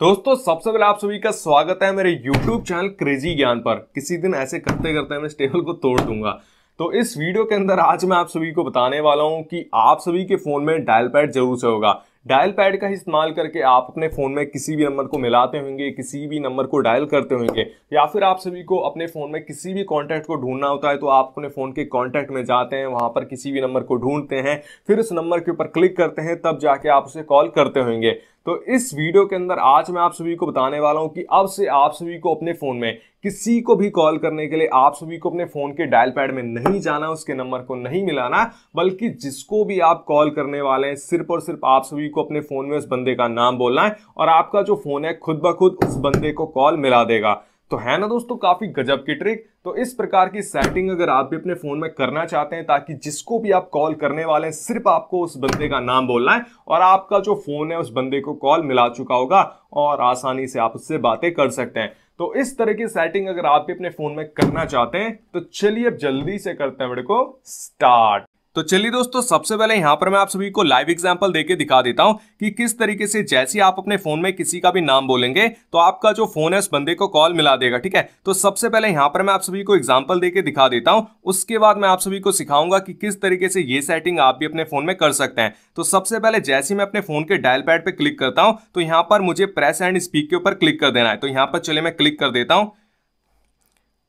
दोस्तों सबसे पहले आप सभी का स्वागत है मेरे YouTube चैनल क्रेजी ज्ञान पर किसी दिन ऐसे करते करते मैं स्टेबल को तोड़ दूंगा तो इस वीडियो के अंदर आज मैं आप सभी को बताने वाला हूं कि आप सभी के फ़ोन में डायल पैड जरूर से होगा डायल पैड का इस्तेमाल करके आप अपने फ़ोन में किसी भी नंबर को मिलाते होंगे किसी भी नंबर को डायल करते होंगे या फिर आप सभी को अपने फ़ोन में किसी भी कॉन्टैक्ट को ढूंढना होता है तो आप अपने फ़ोन के कॉन्टैक्ट में जाते हैं वहाँ पर किसी भी नंबर को ढूंढते हैं फिर उस नंबर के ऊपर क्लिक करते हैं तब जाके आप उसे कॉल करते होंगे तो इस वीडियो के अंदर आज मैं आप सभी को बताने वाला हूं कि अब से आप सभी को अपने फ़ोन में किसी को भी कॉल करने के लिए आप सभी को अपने फ़ोन के डायल पैड में नहीं जाना उसके नंबर को नहीं मिलाना बल्कि जिसको भी आप कॉल करने वाले हैं सिर्फ और सिर्फ आप सभी को अपने फ़ोन में उस बंदे का नाम बोलना है और आपका जो फ़ोन है खुद ब खुद उस बंदे को कॉल मिला देगा तो है ना दोस्तों काफी गजब की ट्रिक तो इस प्रकार की सेटिंग अगर आप भी अपने फोन में करना चाहते हैं ताकि जिसको भी आप कॉल करने वाले हैं सिर्फ आपको उस बंदे का नाम बोलना है और आपका जो फोन है उस बंदे को कॉल मिला चुका होगा और आसानी से आप उससे बातें कर सकते हैं तो इस तरह की सेटिंग अगर आप भी अपने फोन में करना चाहते हैं तो चलिए अब जल्दी से करते हैं वीडियो को स्टार्ट तो चलिए दोस्तों सबसे पहले यहां पर मैं आप सभी को लाइव एग्जाम्पल देके दिखा देता हूं कि किस तरीके से जैसे आप अपने फोन में किसी का भी नाम बोलेंगे तो आपका जो फोन है उस बंदे को कॉल मिला देगा ठीक है तो सबसे पहले यहां पर मैं आप सभी को एग्जाम्पल देके दिखा देता हूं उसके बाद मैं आप सभी को सिखाऊंगा कि किस तरीके से ये सेटिंग आप भी अपने फोन में कर सकते हैं तो सबसे पहले जैसे मैं अपने फोन के डायल पैड पर क्लिक करता हूं तो यहां पर मुझे प्रेस एंड स्पीक के ऊपर क्लिक कर देना है तो यहां पर चले मैं क्लिक कर देता हूं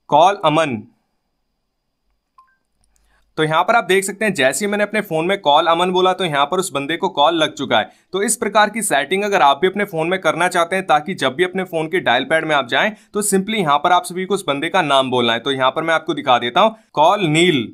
कॉल अमन तो यहाँ पर आप देख सकते हैं जैसे ही मैंने अपने फोन में कॉल अमन बोला तो यहाँ पर उस बंदे को कॉल लग चुका है तो इस प्रकार की सेटिंग अगर आप भी अपने फोन में करना चाहते हैं ताकि जब भी अपने फोन के डायल पैड में आप जाएं तो सिंपली यहाँ पर आप सभी को उस बंदे का नाम बोलना है तो यहाँ पर मैं आपको दिखा देता हूँ कॉल नील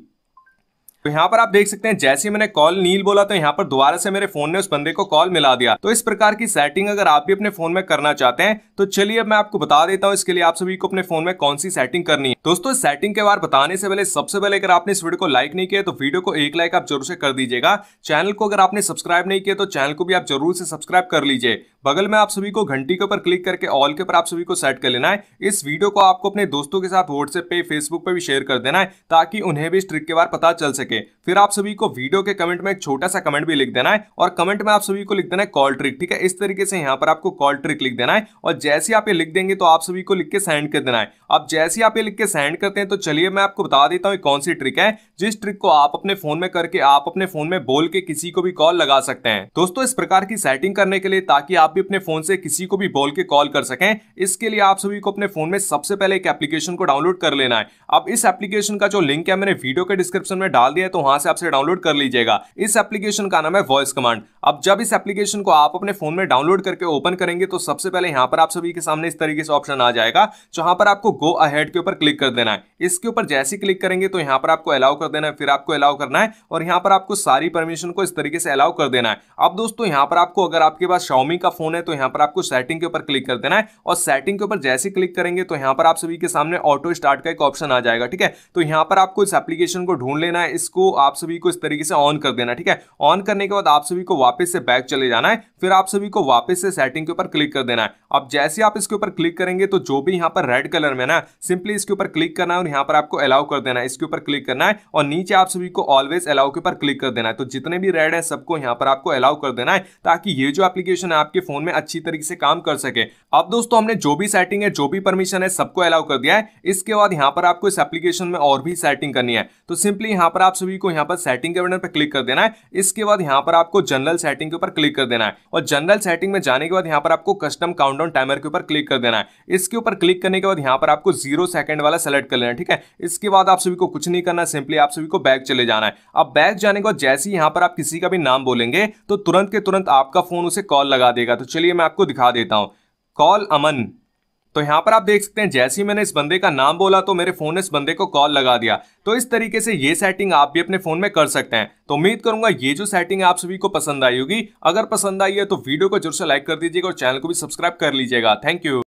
तो यहाँ पर आप देख सकते हैं जैसे मैंने कॉल नील बोला तो यहाँ पर दोबारा से मेरे फोन ने उस बंदे को कॉल मिला दिया तो इस प्रकार की सेटिंग अगर आप भी अपने फोन में करना चाहते हैं तो चलिए अब मैं आपको बता देता हूँ इसके लिए आप सभी को अपने फोन में कौन सी सेटिंग करनी है दोस्तों सेटिंग के बारे बताने से पहले सबसे पहले अगर आपने इस वीडियो को लाइक नहीं किया तो वीडियो को एक लाइक आप जरूर से कर दीजिएगा चैनल को अगर आपने सब्सक्राइब नहीं किया तो चैनल को भी आप जरूर से सब्सक्राइब कर लीजिए बगल में आप सभी को घंटी के ऊपर क्लिक करके ऑल के ऊपर आप सभी को सेट कर लेना है इस वीडियो को आपको अपने दोस्तों के साथ व्हाट्सएप पे फेसबुक पे भी शेयर कर देना है ताकि उन्हें भी इस ट्रिक के बारे पता चल सके फिर आप सभी को वीडियो के कमेंट में एक छोटा सा कमेंट भी लिख देना है और कमेंट में आप सभी को लिख देना है कॉल ट्रिक ठीक है इस तरीके से यहाँ पर आपको कॉल ट्रिक लिख देना है और जैसे आप ये लिख देंगे तो आप सभी को लिख के सेंड कर देना है अब जैसे आप ये लिख के सेंड करते हैं तो चलिए मैं आपको बता देता हूँ कौन सी ट्रिक है जिस ट्रिक को आप अपने फोन में करके आप अपने फोन में बोल के किसी को भी कॉल लगा सकते हैं दोस्तों इस प्रकार की सेटिंग करने के लिए ताकि आप आप भी अपने फोन से किसी को भी बोल के कॉल कर सकें इसके लिए आप सभी को अपने फोन में सबसे पहले एक एप्लीकेशन को डाउनलोड कर लेना है अब इस एप्लीकेशन का जो लिंक है मैंने वीडियो के डिस्क्रिप्शन में डाल दिया है तो वहां से आपसे डाउनलोड कर लीजिएगा इस एप्लीकेशन का नाम है वॉइस कमांड अब जब इस एप्लीकेशन को आप अपने फोन में डाउनलोड करके ओपन करेंगे तो सबसे पहले यहां पर आप सभी के सामने इस तरीके से ऑप्शन आ जाएगा जहां पर आपको गो अहेड के ऊपर क्लिक कर देना है इसके ऊपर जैसे क्लिक करेंगे तो यहां पर आपको अलाउ कर देना है फिर आपको अलाउ करना है और यहां पर आपको सारी परमिशन को इस तरीके से अलाउ कर देना है अब दोस्तों यहां पर आपको अगर आपके पास शाउमी का फोन है तो यहाँ पर आपको सेटिंग के ऊपर क्लिक कर देना है और सेटिंग के ऊपर जैसे क्लिक करेंगे तो यहाँ पर आप सभी के सामने ऑटो स्टार्ट का एक ऑप्शन आ जाएगा ठीक है तो यहाँ पर आपको इस एप्लीकेशन को ढूंढ लेना है इसको आप सभी को इस तरीके से ऑन कर देना ठीक है ऑन करने के बाद आप सभी को वापस से बैक चले जाना है फिर आप सभी को वापस से सेटिंग के ऊपर क्लिक कर देना है अब जैसे आप इसके ऊपर क्लिक करेंगे तो जो भी यहाँ पर रेड कलर में ना सिंपली इसके ऊपर क्लिक करना है और यहाँ पर आपको अलाउ कर देना है इसके ऊपर क्लिक करना है और नीचे आप सभी को ऑलवेज अलाउ के ऊपर क्लिक कर देना है तो जितने भी रेड है सबको यहाँ पर आपको अलाउ कर देना है ताकि ये जो एप्लीकेशन है आपके फोन में अच्छी तरीके से काम कर सके अब दोस्तों हमने जो भी सेटिंग है जो भी परमिशन है सबको अलाउ कर दिया है इसके बाद यहाँ पर आपको इस एप्लीकेशन में और भी सेटिंग करनी है तो सिंपली यहाँ पर आप सभी को यहाँ पर सेटिंग के बटन पर क्लिक कर देना है इसके बाद यहाँ पर आपको जनरल सेटिंग के ऊपर क्लिक कर देना है और जनरल सेटिंग में जाने के बाद यहाँ पर आपको कस्टम काउंटडाउन टाइमर के ऊपर क्लिक कर देना है इसके ऊपर क्लिक करने के बाद यहाँ पर आपको जीरो सेकंड वाला सेलेक्ट कर लेना है ठीक है इसके बाद आप सभी को कुछ नहीं करना सिंपली आप सभी को बैग चले जाना है अब बैग जाने के बाद जैसे ही यहाँ पर आप किसी का भी नाम बोलेंगे तो तुरंत के तुरंत आपका फोन उसे कॉल लगा देगा तो चलिए मैं आपको दिखा देता हूँ कॉल अमन तो यहाँ पर आप देख सकते हैं जैसे ही मैंने इस बंदे का नाम बोला तो मेरे फोन ने इस बंदे को कॉल लगा दिया तो इस तरीके से ये सेटिंग आप भी अपने फोन में कर सकते हैं तो उम्मीद करूंगा ये जो सेटिंग आप सभी को पसंद आई होगी अगर पसंद आई है तो वीडियो को जरूर से लाइक कर दीजिएगा और चैनल को भी सब्सक्राइब कर लीजिएगा थैंक यू